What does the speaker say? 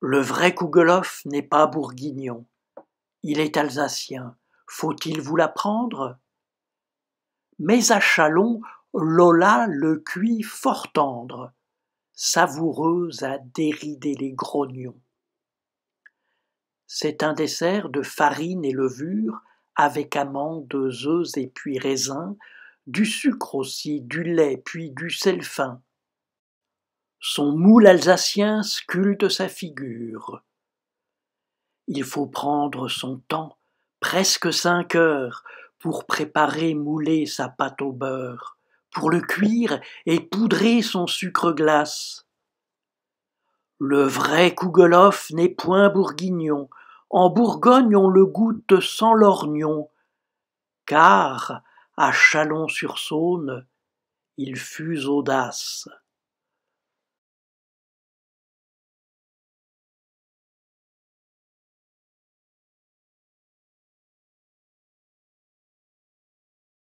Le vrai Kouguloff n'est pas bourguignon. Il est alsacien. Faut-il vous l'apprendre Mais à Chalon, Lola le cuit fort tendre, savoureuse à dérider les grognons. C'est un dessert de farine et levure, avec amandes, œufs et puis raisins, du sucre aussi, du lait, puis du sel fin. Son moule alsacien sculpte sa figure. Il faut prendre son temps, presque cinq heures, pour préparer mouler sa pâte au beurre, pour le cuire et poudrer son sucre glace. Le vrai Kougeloff n'est point bourguignon. En Bourgogne, on le goûte sans lorgnon, car, à Chalon-sur-Saône, il fut audace.